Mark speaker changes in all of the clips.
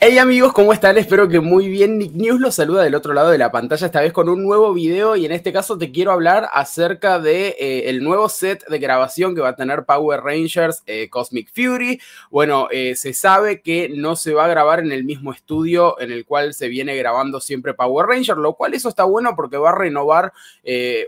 Speaker 1: Hey amigos, ¿cómo están? Espero que muy bien. Nick News los saluda del otro lado de la pantalla, esta vez con un nuevo video y en este caso te quiero hablar acerca de eh, el nuevo set de grabación que va a tener Power Rangers eh, Cosmic Fury. Bueno, eh, se sabe que no se va a grabar en el mismo estudio en el cual se viene grabando siempre Power Ranger, lo cual eso está bueno porque va a renovar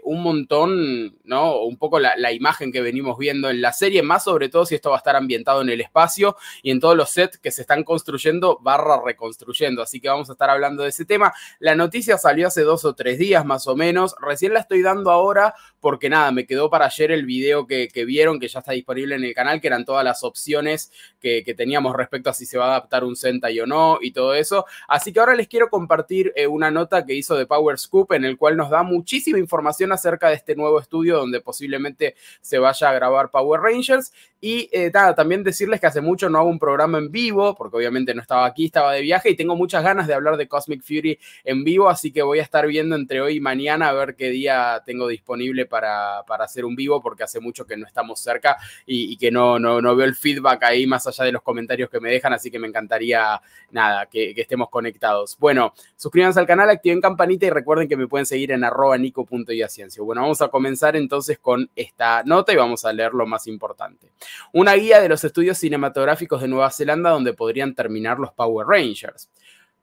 Speaker 1: un montón, ¿no? Un poco la, la imagen que venimos viendo en la serie, más sobre todo si esto va a estar ambientado en el espacio y en todos los sets que se están construyendo va a reconstruyendo. Así que vamos a estar hablando de ese tema. La noticia salió hace dos o tres días más o menos. Recién la estoy dando ahora porque nada, me quedó para ayer el video que, vieron, que ya está disponible en el canal, que eran todas las opciones que, teníamos respecto a si se va a adaptar un Sentai o no y todo eso. Así que ahora les quiero compartir eh, una nota que hizo de Power Scoop, en el cual nos da muchísima información acerca de este nuevo estudio donde posiblemente se vaya a grabar Power Rangers. Y eh, nada, también decirles que hace mucho no hago un programa en vivo, porque obviamente no estaba aquí, estaba de viaje y tengo muchas ganas de hablar de Cosmic Fury en vivo, así que voy a estar viendo entre hoy y mañana a ver qué día tengo disponible para, hacer un vivo porque hace mucho que no estamos cerca y, que no, no, veo el feedback ahí más allá de los comentarios que me dejan, así que me encantaría nada, que, estemos conectados. Bueno, suscríbanse al canal, activen campanita y recuerden que me pueden seguir en arroba nico.iaciencia. Bueno, vamos a comenzar entonces con esta nota y vamos a leer lo más importante. Una guía de los estudios cinematográficos de Nueva Zelanda donde podrían terminar los Power Rangers.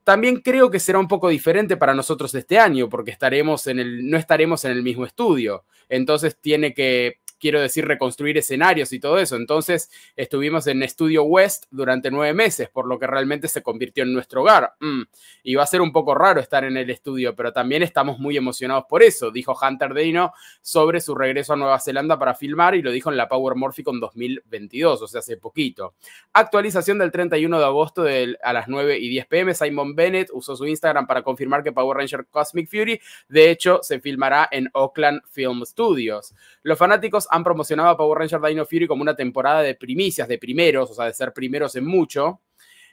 Speaker 1: También creo que será un poco diferente para nosotros este año, porque estaremos en el, no estaremos en el mismo estudio. Entonces tiene que quiero decir, reconstruir escenarios y todo eso. Entonces estuvimos en Studio West durante nueve meses, por lo que realmente se convirtió en nuestro hogar. Mm. Y va a ser un poco raro estar en el estudio, pero también estamos muy emocionados por eso, dijo Hunter Deino sobre su regreso a Nueva Zelanda para filmar y lo dijo en la Power Morphicon 2022, o sea, hace poquito. Actualización del 31 de agosto a las 9 y 10 pm. Simon Bennett usó su Instagram para confirmar que Power Ranger Cosmic Fury, de hecho, se filmará en Oakland Film Studios. Los fanáticos han promocionado a Power Ranger Dino Fury como una temporada de primicias, de primeros, o sea, de ser primeros en mucho.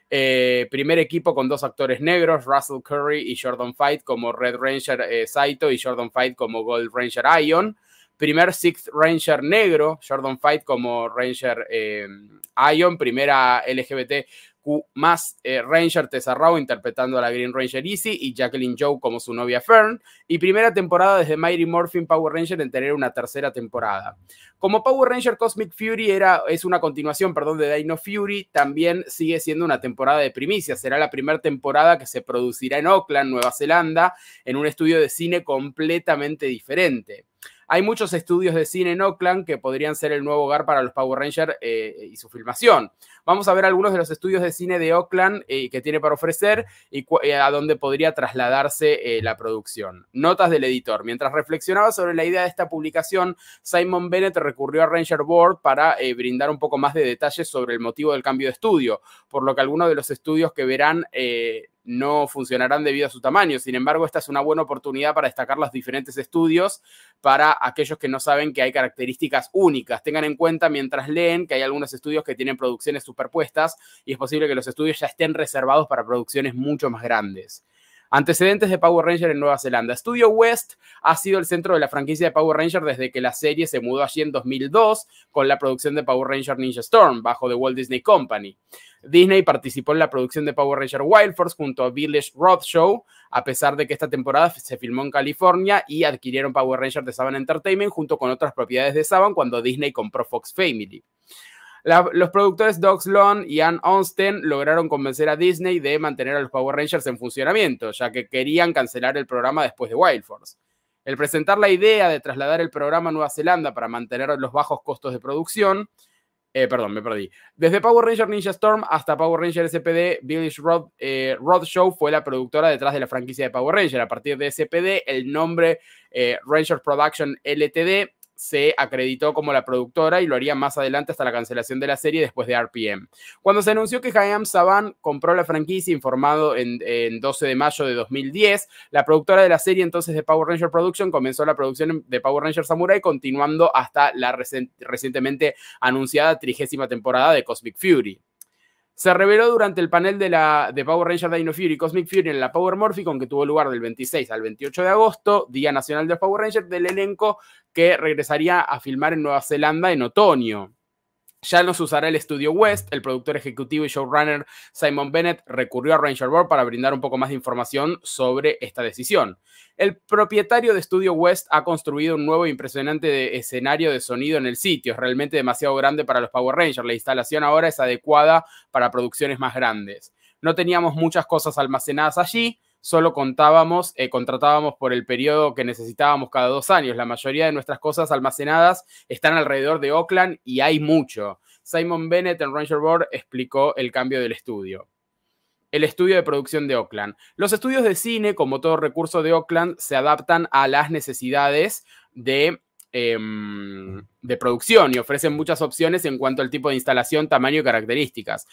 Speaker 1: Eh, primer equipo con dos actores negros, Russell Curry y Jordan Fight como Red Ranger eh, Saito y Jordan Fight como Gold Ranger Ion. Primer Sixth Ranger negro, Jordan Fight como Ranger eh, Ion. Primera LGBT más eh, Ranger Tesarrao interpretando a la Green Ranger Easy y Jacqueline Joe como su novia Fern, y primera temporada desde Mighty Morphin Power Ranger en tener una tercera temporada. Como Power Ranger Cosmic Fury era, es una continuación perdón, de Dino Fury, también sigue siendo una temporada de primicia. Será la primera temporada que se producirá en Auckland, Nueva Zelanda, en un estudio de cine completamente diferente. Hay muchos estudios de cine en Oakland que podrían ser el nuevo hogar para los Power Rangers eh, eh, y su filmación. Vamos a ver algunos de los estudios de cine de Oakland eh, que tiene para ofrecer y a dónde podría trasladarse la producción. Notas del editor. Mientras reflexionaba sobre la idea de esta publicación, Simon Bennett recurrió a Ranger Board para brindar un poco más de detalles sobre el motivo del cambio de estudio, por lo que algunos de los estudios que verán no funcionarán debido a su tamaño. Sin embargo, esta es una buena oportunidad para destacar los diferentes estudios para aquellos que no saben que hay características únicas. Tengan en cuenta mientras leen que hay algunos estudios que tienen producciones superpuestas y es posible que los estudios ya estén reservados para producciones mucho más grandes. Antecedentes de Power Ranger en Nueva Zelanda. Studio West ha sido el centro de la franquicia de Power Ranger desde que la serie se mudó allí en 2002 con la producción de Power Ranger Ninja Storm bajo The Walt Disney Company. Disney participó en la producción de Power Ranger Wild Force junto a Village Roadshow, a pesar de que esta temporada se filmó en California y adquirieron Power Ranger de Saban Entertainment junto con otras propiedades de Saban cuando Disney compró Fox Family los productores Doug Sloan y Ann Onsten lograron convencer a Disney de mantener a los Power Rangers en funcionamiento, ya que querían cancelar el programa después de Wild Force. El presentar la idea de trasladar el programa a Nueva Zelanda para mantener los bajos costos de producción, eh, perdón, me perdí. Desde Power Ranger Ninja Storm hasta Power Ranger SPD, Village eh, Rod, Show fue la productora detrás de la franquicia de Power Ranger. A partir de SPD, el nombre eh, Ranger Production LTD se acreditó como la productora y lo haría más adelante hasta la cancelación de la serie después de RPM. Cuando se anunció que Jaime Saban compró la franquicia, informado en, 12 de mayo de 2010, la productora de la serie entonces de Power Ranger Production comenzó la producción de Power Ranger Samurai continuando hasta la recientemente anunciada trigésima temporada de Cosmic Fury se reveló durante el panel de, la, de Power Rangers Dino Fury y Cosmic Fury en la Power Morphicon, que tuvo lugar del 26 al 28 de agosto, Día Nacional de Power Rangers, del elenco que regresaría a filmar en Nueva Zelanda en otoño. Ya nos usará el estudio West. El productor ejecutivo y showrunner Simon Bennett recurrió a Ranger Board para brindar un poco más de información sobre esta decisión. El propietario de Estudio West ha construido un nuevo impresionante escenario de sonido en el sitio. Es realmente demasiado grande para los Power Rangers. La instalación ahora es adecuada para producciones más grandes. No teníamos muchas cosas almacenadas allí, solo contábamos, eh, contratábamos por el periodo que necesitábamos cada dos años. La mayoría de nuestras cosas almacenadas están alrededor de Oakland y hay mucho. Simon Bennett en Ranger Board explicó el cambio del estudio. El estudio de producción de Oakland. Los estudios de cine, como todo recurso de Oakland, se adaptan a las necesidades de Em, de producción y ofrecen muchas opciones en cuanto al tipo de instalación, tamaño y características.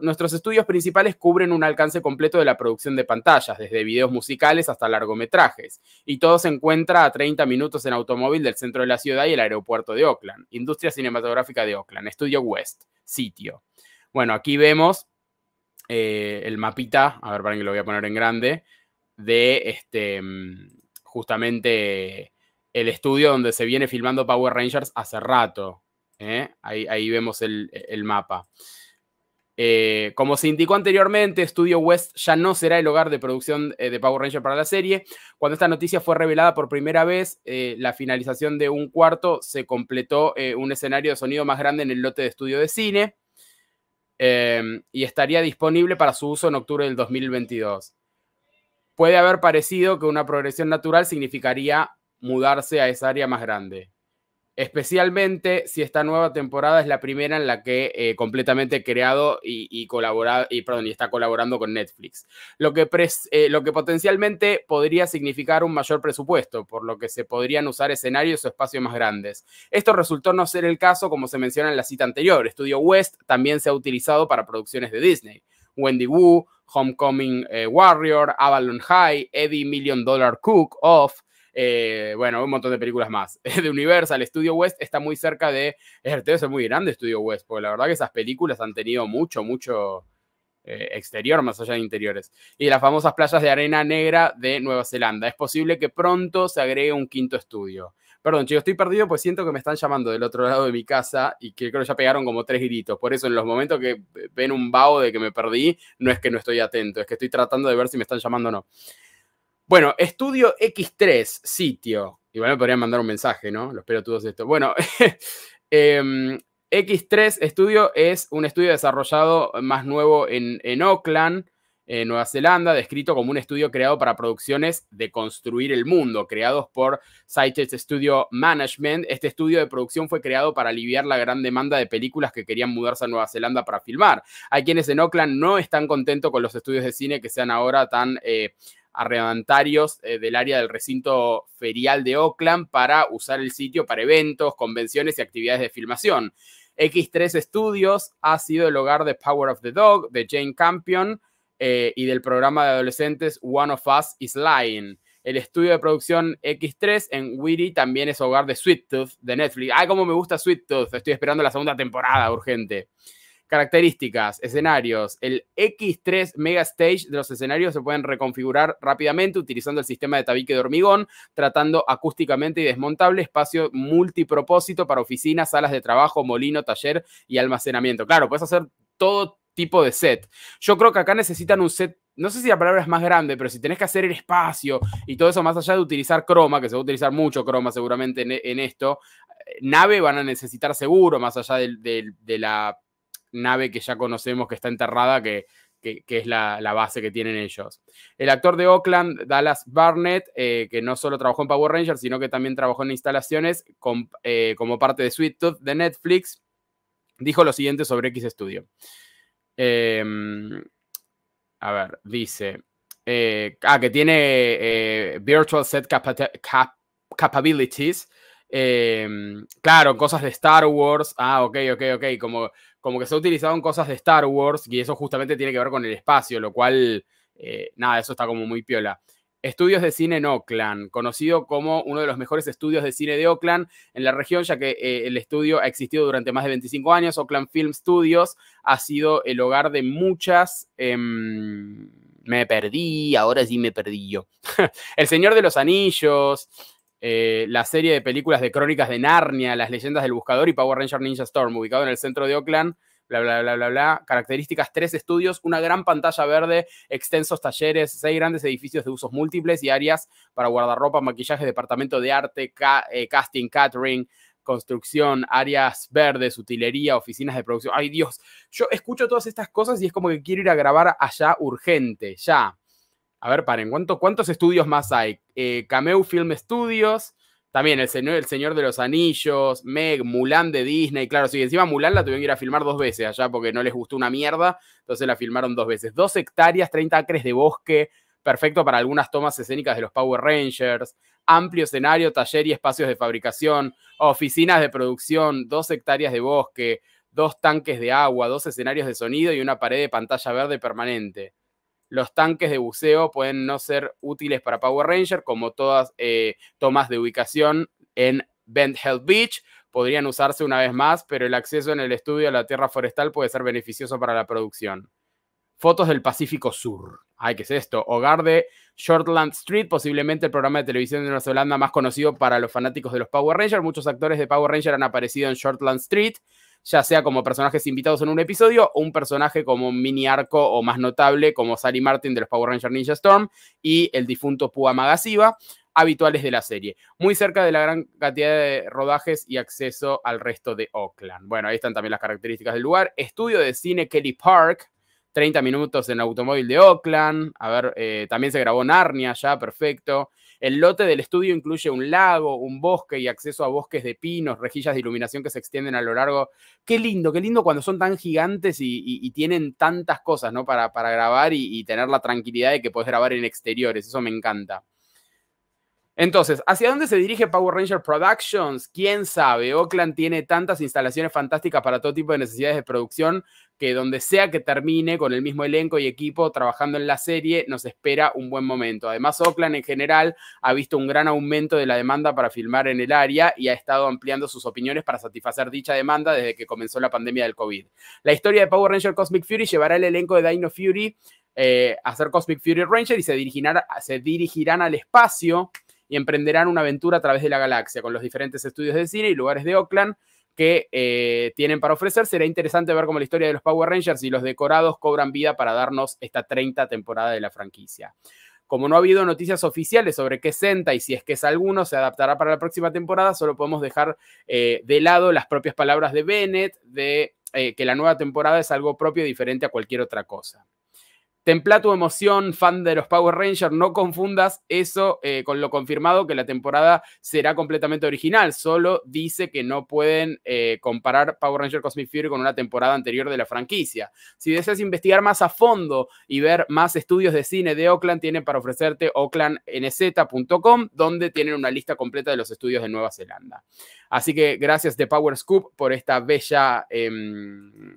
Speaker 1: nuestros estudios principales cubren un alcance completo de la producción de pantallas, desde videos musicales hasta largometrajes, y todo se encuentra a 30 minutos en automóvil del centro de la ciudad y el aeropuerto de Oakland, Industria Cinematográfica de Oakland, Estudio West, sitio. Bueno, aquí vemos eh, el mapita, a ver, para que lo voy a poner en grande, de este, em, justamente el estudio donde se viene filmando Power Rangers hace rato. ¿eh? Ahí, vemos el, mapa. Eh, como se indicó anteriormente, Studio West ya no será el hogar de producción eh, de Power Rangers para la serie. Cuando esta noticia fue revelada por primera vez, la finalización de un cuarto se completó un escenario de sonido más grande en el lote de estudio de cine em, y estaría disponible para su uso en octubre del 2022. Puede haber parecido que una progresión natural significaría mudarse a esa área más grande. Especialmente si esta nueva temporada es la primera en la que eh, completamente creado y, y, perdón, y está colaborando con Netflix. Lo que, eh, lo que potencialmente podría significar un mayor presupuesto, por lo que se podrían usar escenarios o espacios más grandes. Esto resultó no ser el caso, como se menciona en la cita anterior. Studio West también se ha utilizado para producciones de Disney. Wendy Wu, Homecoming eh, Warrior, Avalon High, Eddie Million Dollar Cook, Off, eh, bueno, un montón de películas más. De Universal, Estudio West está muy cerca de, es muy grande Estudio West, porque la verdad que esas películas han tenido mucho, mucho eh, exterior, más allá de interiores. Y las famosas playas de arena negra de Nueva Zelanda. Es posible que pronto se agregue un quinto estudio. Perdón, chicos, estoy perdido pues siento que me están llamando del otro lado de mi casa y que creo que ya pegaron como tres gritos. Por eso en los momentos que ven un vaho de que me perdí, no es que no estoy atento, es que estoy tratando de ver si me están llamando o no. Bueno, Estudio X3, sitio. Igual me podrían mandar un mensaje, ¿no? Lo espero todos esto. Bueno, em, X3 Studio es un estudio desarrollado más nuevo en, en Auckland, en Nueva Zelanda, descrito como un estudio creado para producciones de construir el mundo, creados por Sighted Studio Management. Este estudio de producción fue creado para aliviar la gran demanda de películas que querían mudarse a Nueva Zelanda para filmar. Hay quienes en Auckland no están contentos con los estudios de cine que sean ahora tan eh, arrebatarios eh, del área del recinto ferial de Oakland para usar el sitio para eventos, convenciones y actividades de filmación. X3 Studios ha sido el hogar de Power of the Dog, de Jane Campion eh, y del programa de adolescentes One of Us is Lying. El estudio de producción X3 en Wii también es hogar de Sweet Tooth de Netflix. Ay, cómo me gusta Sweet Tooth. Estoy esperando la segunda temporada urgente. Características, escenarios. El X3 Mega Stage de los escenarios se pueden reconfigurar rápidamente utilizando el sistema de tabique de hormigón, tratando acústicamente y desmontable espacio multipropósito para oficinas, salas de trabajo, molino, taller y almacenamiento. Claro, puedes hacer todo tipo de set. Yo creo que acá necesitan un set no sé si la palabra es más grande, pero si tenés que hacer el espacio y todo eso, más allá de utilizar croma, que se va a utilizar mucho croma seguramente en, esto, eh, nave van a necesitar seguro, más allá de la nave que ya conocemos que está enterrada, que, es la, base que tienen ellos. El actor de Oakland, Dallas Barnett, eh, que no solo trabajó en Power Rangers, sino que también trabajó en instalaciones eh, como parte de Sweet Tooth de Netflix, dijo lo siguiente sobre X Studio. Em, a ver, dice. Eh, ah, que tiene Virtual Set Capabilities Em, claro, cosas de Star Wars. Ah, ok, ok, ok. Como, como que se ha utilizado en cosas de Star Wars y eso justamente tiene que ver con el espacio, lo cual, eh, nada, eso está como muy piola. Estudios de cine en Oakland, conocido como uno de los mejores estudios de cine de Oakland en la región, ya que eh, el estudio ha existido durante más de 25 años. Oakland Film Studios ha sido el hogar de muchas em, me perdí, ahora sí me perdí yo. el Señor de los Anillos, eh, la serie de películas de crónicas de Narnia, Las leyendas del buscador y Power Ranger Ninja Storm, ubicado en el centro de Oakland, bla, bla, bla, bla, bla. Características, tres estudios, una gran pantalla verde, extensos talleres, seis grandes edificios de usos múltiples y áreas para guardarropa, maquillaje, departamento de arte, eh, casting, catering, construcción, áreas verdes, utilería, oficinas de producción. Ay Dios, yo escucho todas estas cosas y es como que quiero ir a grabar allá urgente, ya. A ver, paren, ¿cuántos estudios más hay? Eh, Cameo Film Studios, también El Señor, Señor de los Anillos, Meg, Mulan de Disney, claro, si encima Mulan la tuvieron que ir a filmar dos veces allá porque no les gustó una mierda, entonces la filmaron dos veces. Dos hectáreas, 30 acres de bosque, perfecto para algunas tomas escénicas de los Power Rangers, amplio escenario, taller y espacios de fabricación, oficinas de producción, dos hectáreas de bosque, dos tanques de agua, dos escenarios de sonido y una pared de pantalla verde permanente los tanques de buceo pueden no ser útiles para Power Ranger, como todas eh, tomas de ubicación en Bent Hell Beach. Podrían usarse una vez más, pero el acceso en el estudio a la tierra forestal puede ser beneficioso para la producción. Fotos del Pacífico Sur. Ay, ¿qué es esto? Hogar de Shortland Street, posiblemente el programa de televisión de Nueva Zelanda más conocido para los fanáticos de los Power Rangers. Muchos actores de Power Ranger han aparecido en Shortland Street ya sea como personajes invitados en un episodio o un personaje como mini arco o más notable como Sally Martin de los Power Rangers Ninja Storm y el difunto Pua Magasiva habituales de la serie, muy cerca de la gran cantidad de rodajes y acceso al resto de Oakland. Bueno, ahí están también las características del lugar. Estudio de cine Kelly Park, 30 minutos en automóvil de Oakland. A ver, eh, también se grabó Narnia ya, perfecto. El lote del estudio incluye un lago, un bosque y acceso a bosques de pinos, rejillas de iluminación que se extienden a lo largo. Qué lindo, qué lindo cuando son tan gigantes y, tienen tantas cosas, Para, grabar y, y tener la tranquilidad de que puedes grabar en exteriores. Eso me encanta. Entonces, ¿hacia dónde se dirige Power Ranger Productions? ¿Quién sabe? Oakland tiene tantas instalaciones fantásticas para todo tipo de necesidades de producción que donde sea que termine con el mismo elenco y equipo trabajando en la serie, nos espera un buen momento. Además, Oakland en general ha visto un gran aumento de la demanda para filmar en el área y ha estado ampliando sus opiniones para satisfacer dicha demanda desde que comenzó la pandemia del COVID. La historia de Power Ranger Cosmic Fury llevará el elenco de Dino Fury eh, a ser Cosmic Fury Ranger y se se dirigirán al espacio y emprenderán una aventura a través de la galaxia con los diferentes estudios de cine y lugares de Oakland que eh, tienen para ofrecer. Será interesante ver cómo la historia de los Power Rangers y los decorados cobran vida para darnos esta 30 temporada de la franquicia. Como no ha habido noticias oficiales sobre qué Senta y si es que es alguno, se adaptará para la próxima temporada, solo podemos dejar eh, de lado las propias palabras de Bennett de eh, que la nueva temporada es algo propio y diferente a cualquier otra cosa. Templa tu emoción, fan de los Power Rangers, no confundas eso eh, con lo confirmado que la temporada será completamente original. Solo dice que no pueden eh, comparar Power Rangers Cosmic Fury con una temporada anterior de la franquicia. Si deseas investigar más a fondo y ver más estudios de cine de Oakland, tienen para ofrecerte oaklandnz.com, donde tienen una lista completa de los estudios de Nueva Zelanda. Así que gracias de Power Scoop por esta bella... Em,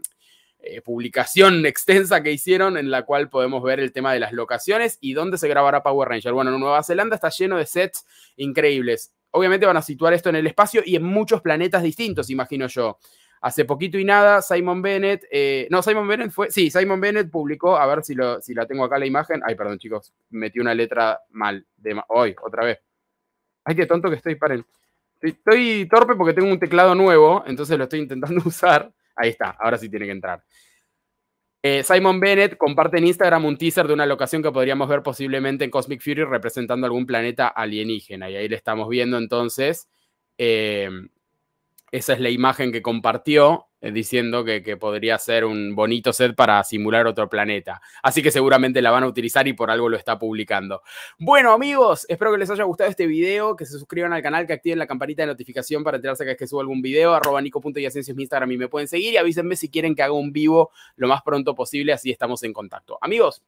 Speaker 1: eh, publicación extensa que hicieron en la cual podemos ver el tema de las locaciones y dónde se grabará Power Ranger. Bueno, Nueva Zelanda está lleno de sets increíbles. Obviamente van a situar esto en el espacio y en muchos planetas distintos, imagino yo. Hace poquito y nada, Simon Bennett, eh, no, Simon Bennett fue, sí, Simon Bennett publicó, a ver si, lo, si la tengo acá la imagen, ay, perdón chicos, metí una letra mal, de hoy, otra vez. Ay, qué tonto que estoy, paren. estoy torpe porque tengo un teclado nuevo, entonces lo estoy intentando usar. Ahí está, ahora sí tiene que entrar. Eh, Simon Bennett comparte en Instagram un teaser de una locación que podríamos ver posiblemente en Cosmic Fury representando algún planeta alienígena. Y ahí le estamos viendo entonces. Eh, esa es la imagen que compartió. Eh, diciendo que, podría ser un bonito set para simular otro planeta. Así que seguramente la van a utilizar y por algo lo está publicando. Bueno amigos, espero que les haya gustado este video, que se suscriban al canal, que activen la campanita de notificación para enterarse cada vez que subo algún video, arroba punto mi Instagram y me pueden seguir y avísenme si quieren que haga un vivo lo más pronto posible, así estamos en contacto. Amigos,